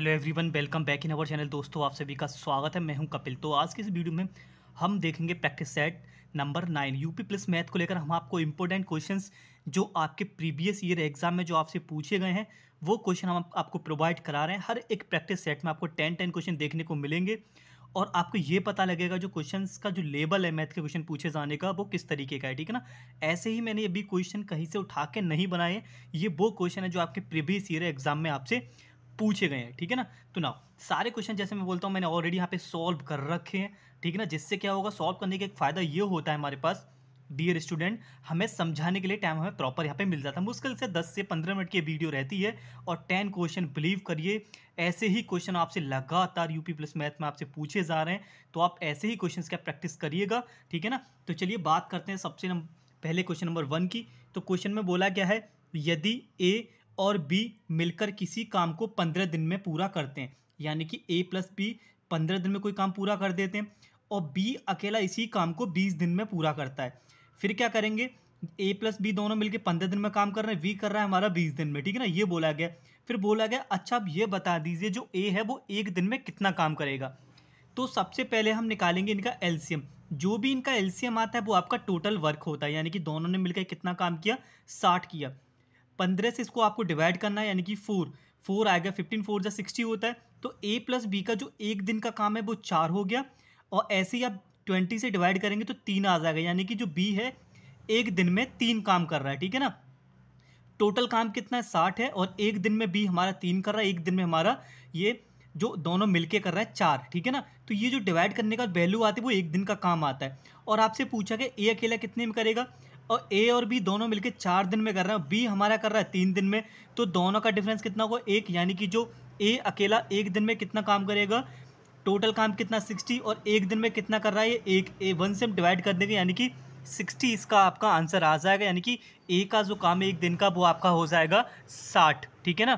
hello everyone welcome back in our channel दोस्तों आप सभी का स्वागत है मैं हूं कपिल तो आज के इस वीडियो में हम देखेंगे practice set number nine UP plus math को लेकर हम आपको इंपॉर्टेंट क्वेश्चंस जो आपके प्रीवियस ईयर एग्जाम में जो आपसे पूछे गए हैं वो क्वेश्चन हम आपको प्रोवाइड करा रहे हैं हर एक प्रैक्टिस सेट में आपको टेन टेन क्वेश्चन देखने को मिलेंगे और आपको ये पता लगेगा जो क्वेश्चन का जो लेबल है मैथ के क्वेश्चन पूछे जाने का वो किस तरीके का है ठीक है ना ऐसे ही मैंने अभी क्वेश्चन कहीं से उठा के नहीं बनाए ये वो क्वेश्चन है जो आपके प्रीवियस ईयर एग्जाम में आपसे पूछे गए हैं ठीक है ना तो ना सारे क्वेश्चन जैसे मैं बोलता हूँ मैंने ऑलरेडी यहाँ पे सॉल्व कर रखे हैं ठीक है ना जिससे क्या होगा सॉल्व करने का एक फ़ायदा ये होता है हमारे पास डियर स्टूडेंट हमें समझाने के लिए टाइम हमें प्रॉपर यहाँ पे मिल जाता है मुश्किल से 10 से 15 मिनट की वीडियो रहती है और 10 क्वेश्चन बिलीव करिए ऐसे ही क्वेश्चन आपसे लगातार यूपी प्लस मैथ में आपसे पूछे जा रहे हैं तो आप ऐसे ही क्वेश्चन का प्रैक्टिस करिएगा ठीक है ना तो चलिए बात करते हैं सबसे पहले क्वेश्चन नंबर वन की तो क्वेश्चन में बोला क्या है यदि ए और बी मिलकर किसी काम को पंद्रह दिन में पूरा करते हैं यानी कि ए प्लस बी पंद्रह दिन में कोई काम पूरा कर देते हैं और बी अकेला इसी काम को बीस दिन में पूरा करता है फिर क्या करेंगे ए प्लस बी दोनों मिलकर पंद्रह दिन में काम कर रहे हैं वी कर रहा है हमारा बीस दिन में ठीक है ना ये बोला गया फिर बोला गया अच्छा आप ये बता दीजिए जो ए है वो एक दिन में कितना काम करेगा तो सबसे पहले हम निकालेंगे इनका एल्सियम जो भी इनका एल्सियम आता है वो आपका टोटल वर्क होता है यानी कि दोनों ने मिलकर कितना काम किया साठ किया पंद्रह से इसको आपको डिवाइड करना है यानी कि फोर फोर आएगा फिफ्टीन फोर या सिक्सटी होता है तो ए प्लस बी का जो एक दिन का काम है वो चार हो गया और ऐसे ही आप ट्वेंटी से डिवाइड करेंगे तो तीन आ जाएगा यानी कि जो बी है एक दिन में तीन काम कर रहा है ठीक है ना टोटल काम कितना है साठ है और एक दिन में बी हमारा तीन कर रहा है एक दिन में हमारा ये जो दोनों मिलके कर रहा है चार ठीक है ना तो ये जो डिवाइड करने का वैल्यू आती है वो एक दिन का काम आता है और आपसे पूछा कि ए अकेला कितने में करेगा और ए और बी दोनों मिलकर चार दिन में कर रहे हैं बी हमारा कर रहा है तीन दिन में तो दोनों का डिफरेंस कितना होगा एक यानी कि जो ए अकेला एक दिन में कितना काम करेगा टोटल काम कितना सिक्सटी और एक दिन में कितना कर रहा है ये एक ए वन से हम डिवाइड कर देंगे यानी कि सिक्सटी इसका आपका आंसर आ जाएगा यानी कि ए का जो काम है एक दिन का वो आपका हो जाएगा साठ ठीक है ना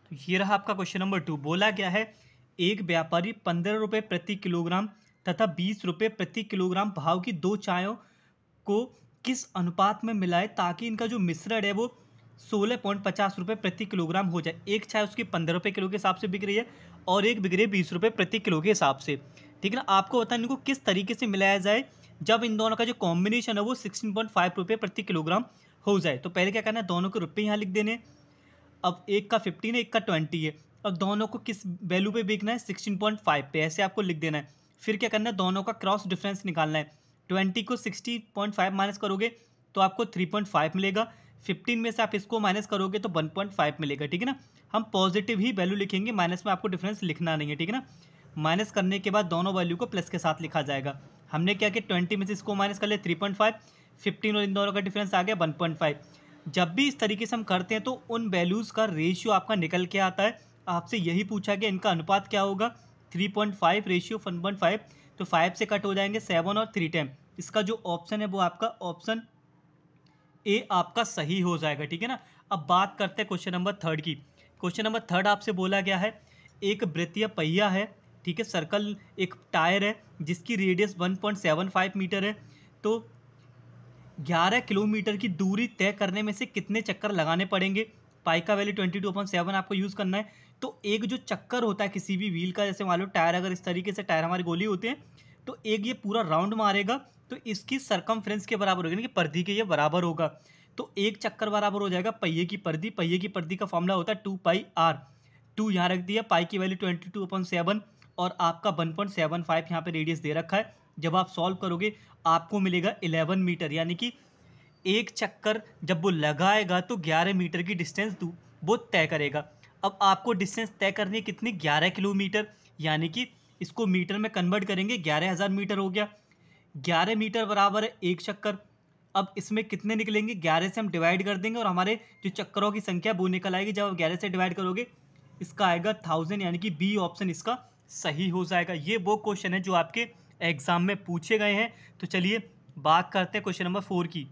तो ये रहा आपका क्वेश्चन नंबर टू बोला गया है एक व्यापारी पंद्रह रुपये प्रति किलोग्राम तथा बीस रुपये प्रति किलोग्राम भाव की दो चायों को किस अनुपात में मिलाए ताकि इनका जो मिश्रण है वो सोलह पॉइंट पचास रुपये प्रति किलोग्राम हो जाए एक चाय उसकी पंद्रह रुपये किलो के हिसाब से बिक रही है और एक बिक रही है बीस रुपये प्रति किलो के हिसाब से ठीक है ना आपको बताना इनको किस तरीके से मिलाया जाए जब इन दोनों का जो कॉम्बिनेशन है वो सिक्सटीन पॉइंट फाइव रुपये प्रति किलोग्राम हो जाए तो पहले क्या करना है दोनों के रुपये यहाँ लिख देने अब एक का फिफ्टीन है एक का ट्वेंटी है अब दोनों को किस वैल्यू पर बिकना है सिक्सटीन पॉइंट फाइव पे ऐसे आपको लिख देना है फिर क्या करना है दोनों का क्रॉस डिफरेंस निकालना है ट्वेंटी को सिक्सटी पॉइंट फाइव माइनस करोगे तो आपको थ्री पॉइंट फाइव मिलेगा फिफ्टीन में से आप इसको माइनस करोगे तो वन पॉइंट फाइव मिलेगा ठीक है ना हम पॉजिटिव ही वैल्यू लिखेंगे माइनस में आपको डिफरेंस लिखना नहीं है ठीक है ना माइनस करने के बाद दोनों वैल्यू को प्लस के साथ लिखा जाएगा हमने क्या किया ट्वेंटी में से इसको माइनस कर लिया थ्री पॉइंट फाइव फिफ्टीन और इन दोनों का डिफरेंस आ गया वन पॉइंट फाइव जब भी इस तरीके से हम करते हैं तो उन वैल्यूज़ का रेशियो आपका निकल के आता है आपसे यही पूछा गया इनका अनुपात क्या होगा three point five ratio one point five तो फाइव से कट हो जाएंगे सेवन और थ्री टेन इसका जो ऑप्शन है वो आपका ऑप्शन ए आपका सही हो जाएगा ठीक है ना अब बात करते हैं क्वेश्चन नंबर थर्ड की क्वेश्चन नंबर थर्ड आपसे बोला गया है एक वृत्तीय पहिया है ठीक है सर्कल एक टायर है जिसकी रेडियस 1.75 मीटर है तो 11 किलोमीटर की दूरी तय करने में से कितने चक्कर लगाने पड़ेंगे पाई का value twenty two upon seven आपको यूज़ करना है तो एक जो चक्कर होता है किसी भी व्हील का जैसे मान लो टायर अगर इस तरीके से टायर हमारे गोली होते हैं तो एक ये पूरा राउंड मारेगा तो इसकी सरकम के बराबर होगी यानी कि पर्दी के ये बराबर होगा तो एक चक्कर बराबर हो जाएगा पहिए की पर्दी पहिए की पर्दी का फॉर्मूला होता है टू पाई आर टू यहाँ रख दिया पाई की value twenty two upon seven और आपका वन पॉइंट सेवन फाइव यहाँ पर रेडियस दे रखा है जब आप सॉल्व करोगे आपको मिलेगा इलेवन मीटर यानी कि एक चक्कर जब वो लगाएगा तो ग्यारह मीटर की डिस्टेंस वो तय करेगा अब आपको डिस्टेंस तय करनी है कितनी ग्यारह किलोमीटर यानी कि इसको मीटर में कन्वर्ट करेंगे ग्यारह हज़ार मीटर हो गया ग्यारह मीटर बराबर है एक चक्कर अब इसमें कितने निकलेंगे ग्यारह से हम डिवाइड कर देंगे और हमारे जो चक्करों की संख्या वो निकल आएगी जब आप ग्यारह से डिवाइड करोगे इसका आएगा थाउजेंड यानी कि बी ऑप्शन इसका सही हो जाएगा ये वो क्वेश्चन है जो आपके एग्ज़ाम में पूछे गए हैं तो चलिए बात करते हैं क्वेश्चन नंबर फोर की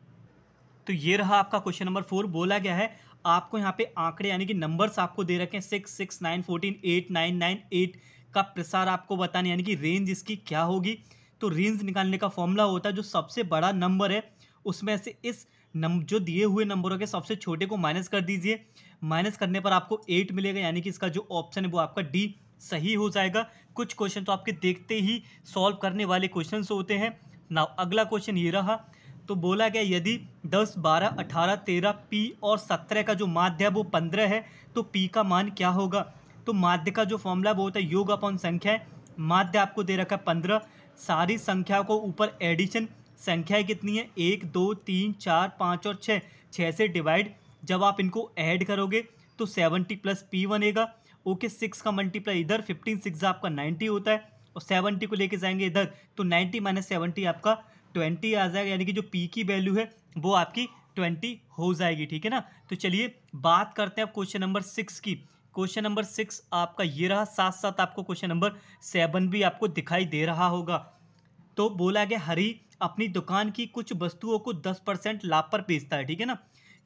तो ये रहा आपका क्वेश्चन नंबर फोर बोला गया है आपको यहाँ पे आंकड़े यानी कि नंबर्स आपको दे रखे हैं six six nine fourteen eight nine nine eight का प्रसार आपको बताना यानी कि रेंज इसकी क्या होगी तो रेंज निकालने का फॉर्मूला होता है जो सबसे बड़ा नंबर है उसमें से इस नम जो दिए हुए नंबरों के सबसे छोटे को माइनस कर दीजिए माइनस करने पर आपको एट मिलेगा यानी कि इसका जो ऑप्शन है वो आपका डी सही हो जाएगा कुछ क्वेश्चन तो आपके देखते ही सॉल्व करने वाले क्वेश्चन होते हैं ना अगला क्वेश्चन ये रहा तो बोला गया यदि 10, 12, 18, 13 पी और 17 का जो माध्य है वो 15 है तो पी का मान क्या होगा तो माध्य का जो फॉर्मूला वो होता है योग अपॉन संख्या माध्य आपको दे रखा है पंद्रह सारी संख्या को ऊपर एडिशन संख्याएँ कितनी है एक दो तीन चार पाँच और छः छः से डिवाइड जब आप इनको ऐड करोगे तो सेवनटी प्लस पी बनेगा ओके सिक्स का मल्टीप्लाई इधर फिफ्टीन सिक्स आपका नाइन्टी होता है और सेवनटी को लेके जाएंगे इधर तो नाइन्टी माइनस सेवनटी आपका ट्वेंटी आ जाएगा यानी कि जो पी की वैल्यू है वो आपकी ट्वेंटी हो जाएगी ठीक है ना तो चलिए बात करते हैं अब क्वेश्चन नंबर सिक्स की क्वेश्चन नंबर सिक्स आपका ये रहा साथ साथ आपको क्वेश्चन नंबर सेवन भी आपको दिखाई दे रहा होगा तो बोला गया हरी अपनी दुकान की कुछ वस्तुओं को दस परसेंट लाभ पर बेचता है ठीक है ना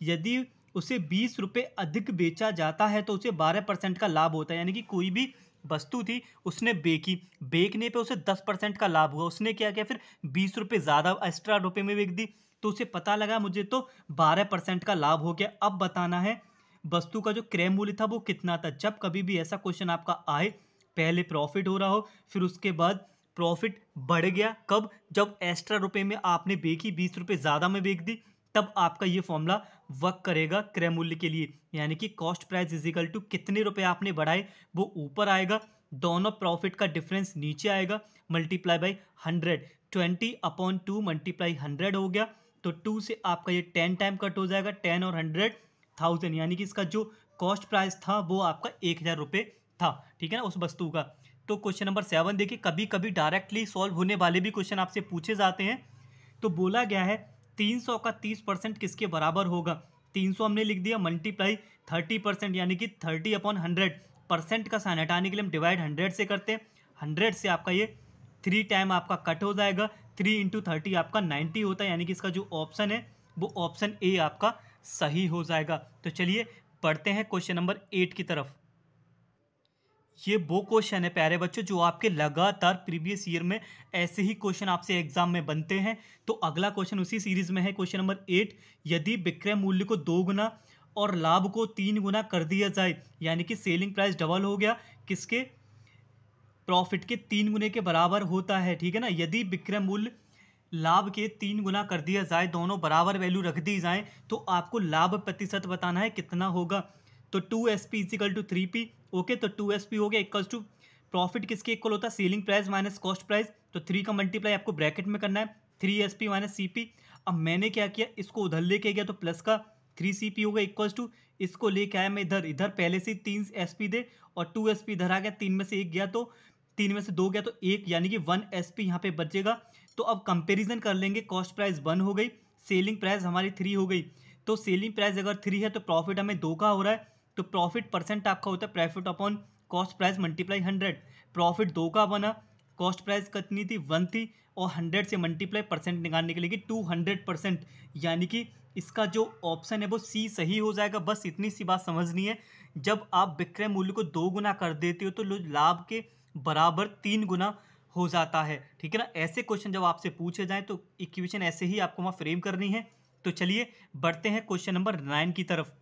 यदि उसे बीस रुपये अधिक बेचा जाता है तो उसे बारह परसेंट का लाभ होता है यानी कि कोई भी वस्तु थी उसने बेची बेचने पे उसे दस परसेंट का लाभ हुआ उसने क्या किया फिर बीस रुपये ज़्यादा एक्स्ट्रा रुपये में बेच दी तो उसे पता लगा मुझे तो बारह परसेंट का लाभ हो गया अब बताना है वस्तु का जो क्रय मूल्य था वो कितना था जब कभी भी ऐसा क्वेश्चन आपका आए पहले प्रॉफिट हो रहा हो फिर उसके बाद प्रॉफिट बढ़ गया कब जब एक्स्ट्रा रुपये में आपने बेची बीस रुपये ज़्यादा में बेच दी तब आपका ये फॉर्मूला वर्क करेगा क्रय मूल्य के लिए यानी कि कॉस्ट प्राइस इजिकल टू कितने रुपए आपने बढ़ाए वो ऊपर आएगा दोनों प्रॉफिट का डिफरेंस नीचे आएगा multiply by hundred twenty upon two multiply hundred हो गया तो टू से आपका ये टेन टाइम कट हो जाएगा टेन और हंड्रेड थाउजेंड यानी कि इसका जो कॉस्ट प्राइस था वो आपका एक हज़ार रुपये था ठीक है ना उस वस्तु का तो क्वेश्चन नंबर सेवन देखिए कभी कभी डायरेक्टली सॉल्व होने वाले भी क्वेश्चन आपसे पूछे जाते हैं तो बोला गया है तीन सौ का तीस परसेंट किसके बराबर होगा तीन सौ हमने लिख दिया मल्टीप्लाई थर्टी परसेंट यानी कि थर्टी अपॉन हंड्रेड परसेंट का साइन हटाने के लिए हम डिवाइड हंड्रेड से करते हैं हंड्रेड से आपका ये थ्री टाइम आपका कट हो जाएगा थ्री इंटू थर्टी आपका नाइन्टी होता है यानी कि इसका जो ऑप्शन है वो ऑप्शन ए आपका सही हो जाएगा तो चलिए पढ़ते हैं क्वेश्चन नंबर एट की तरफ ये वो क्वेश्चन है प्यारे बच्चों जो आपके लगातार प्रीवियस ईयर में ऐसे ही क्वेश्चन आपसे एग्जाम में बनते हैं तो अगला क्वेश्चन उसी सीरीज में है क्वेश्चन नंबर एट यदि विक्रय मूल्य को दो गुना और लाभ को तीन गुना कर दिया जाए यानी कि सेलिंग प्राइस डबल हो गया किसके प्रॉफिट के तीन गुने के बराबर होता है ठीक है ना यदि विक्रय मूल्य लाभ के तीन गुना कर दिया जाए दोनों बराबर वैल्यू रख दी जाए तो आपको लाभ प्रतिशत बताना है कितना होगा तो two S P equal two three P okay तो टू एस पी हो गया इक्वल्स टू प्रॉफिट किसके इक्वल होता है selling price minus cost price तो थ्री का मल्टीप्लाई आपको ब्रैकेट में करना है three S P minus C P अब मैंने क्या किया इसको उधर लेके गया तो प्लस का थ्री सी पी हो गया इक्वल्स टू इसको लेके आया मैं इधर इधर पहले से तीन एस पी दे और टू एस पी इधर आ गया तीन में से एक गया तो तीन में से दो गया तो एक यानी कि वन एस पी यहाँ पे बचेगा तो अब कंपेरिजन कर लेंगे कॉस्ट प्राइस वन हो गई सेलिंग प्राइस हमारी थ्री हो गई तो सेलिंग प्राइस अगर थ्री है तो प्रॉफिट हमें दो का हो रहा है तो प्रॉफिट परसेंट आपका होता है profit upon cost price multiply hundred profit दो का बना कॉस्ट प्राइस कितनी थी वन थी और हंड्रेड से मल्टीप्लाई परसेंट निकालने के लिए टू हंड्रेड परसेंट यानी कि इसका जो ऑप्शन है वो सी सही हो जाएगा बस इतनी सी बात समझनी है जब आप विक्रय मूल्य को दो गुना कर देते हो तो लाभ के बराबर तीन गुना हो जाता है ठीक है ना ऐसे क्वेश्चन जब आपसे पूछे जाएँ तो इक्वेशन ऐसे ही आपको वहाँ फ्रेम करनी है तो चलिए बढ़ते हैं क्वेश्चन नंबर नाइन की तरफ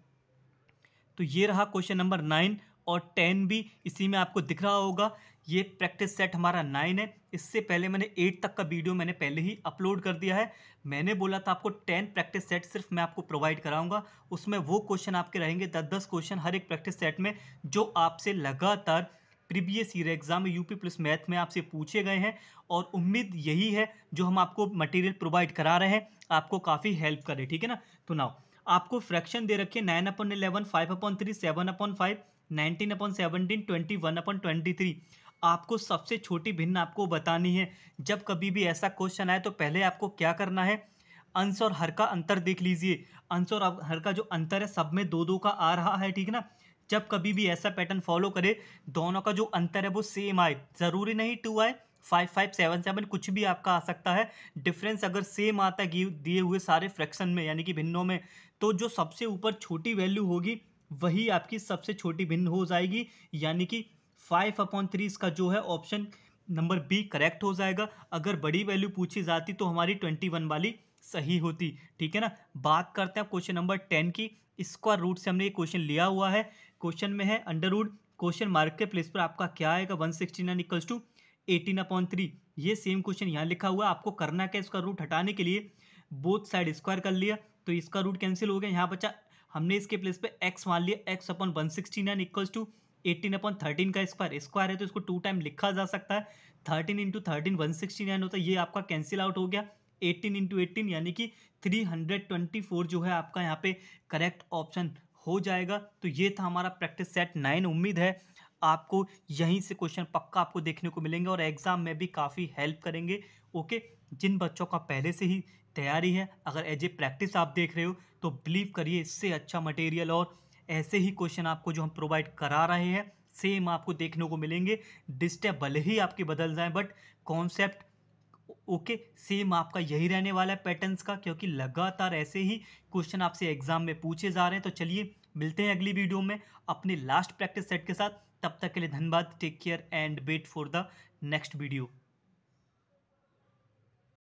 तो ये रहा क्वेश्चन नंबर नाइन और टेन भी इसी में आपको दिख रहा होगा ये प्रैक्टिस सेट हमारा नाइन है इससे पहले मैंने एट तक का वीडियो मैंने पहले ही अपलोड कर दिया है मैंने बोला था आपको टेन प्रैक्टिस सेट सिर्फ मैं आपको प्रोवाइड कराऊंगा उसमें वो क्वेश्चन आपके रहेंगे दस दस क्वेश्चन हर एक प्रैक्टिस सेट में जो आपसे लगातार previous year exam UP plus math में आपसे पूछे गए हैं और उम्मीद यही है जो हम आपको मटेरियल प्रोवाइड करा रहे हैं आपको काफ़ी हेल्प करे ठीक है ना तो नाउ आपको फ्रैक्शन दे रखे nine upon eleven five upon three seven upon five nineteen upon seventeen twenty one upon twenty three आपको सबसे छोटी भिन्न आपको बतानी है जब कभी भी ऐसा क्वेश्चन आए तो पहले आपको क्या करना है अंश और हर का अंतर देख लीजिए अंश और हर का जो अंतर है सब में दो दो का आ रहा है ठीक ना जब कभी भी ऐसा पैटर्न फॉलो करे दोनों का जो अंतर है वो सेम आए ज़रूरी नहीं टू आए फाइव फाइव सेवन सेवन कुछ भी आपका आ सकता है डिफरेंस अगर सेम आता है दिए हुए सारे फ्रैक्शन में यानी कि भिन्नों में तो जो सबसे ऊपर छोटी वैल्यू होगी वही आपकी सबसे छोटी भिन्न हो जाएगी यानी कि फाइव अपॉन थ्री इसका जो है ऑप्शन नंबर बी करेक्ट हो जाएगा अगर बड़ी वैल्यू पूछी जाती तो हमारी ट्वेंटी वन वाली सही होती ठीक है ना बात करते हैं क्वेश्चन नंबर टेन की स्क्वायर रूट से हमने ये क्वेश्चन लिया हुआ है क्वेश्चन में है अंडर रूड क्वेश्चन मार्क के प्लेस पर आपका क्या आएगा one sixty nine equals to eighteen upon three ये सेम क्वेश्चन यहाँ लिखा हुआ आपको करना क्या इसका रूट हटाने के लिए बोथ साइड स्क्वायर कर लिया तो इसका रूट कैंसिल हो गया यहाँ बचा हमने इसके प्लेस पे एक्स मान लिया X upon one sixty nine equals to eighteen upon thirteen का स्क्वायर स्क्वायर है तो इसको टू टाइम लिखा जा सकता है thirteen into thirteen one sixty nine होता है ये आपका कैंसिल आउट हो गया एटीन इंटू एटीन यानी कि थ्री हंड्रेड ट्वेंटी फोर जो है आपका यहाँ पे करेक्ट ऑप्शन हो जाएगा तो ये था हमारा प्रैक्टिस सेट नाइन उम्मीद है आपको यहीं से क्वेश्चन पक्का आपको देखने को मिलेंगे और एग्ज़ाम में भी काफ़ी हेल्प करेंगे ओके जिन बच्चों का पहले से ही तैयारी है अगर एज ए प्रैक्टिस आप देख रहे हो तो बिलीव करिए इससे अच्छा मटेरियल और ऐसे ही क्वेश्चन आपको जो हम प्रोवाइड करा रहे हैं सेम आपको देखने को मिलेंगे डिस्टेप भले ही आपके बदल जाए बट कॉन्सेप्ट ओके सेम आपका यही रहने वाला है पैटर्न्स का क्योंकि लगातार ऐसे ही क्वेश्चन आपसे एग्जाम में पूछे जा रहे हैं तो चलिए मिलते हैं अगली वीडियो में अपने लास्ट प्रैक्टिस सेट के साथ तब तक के लिए धन्यवाद take care and wait for the next video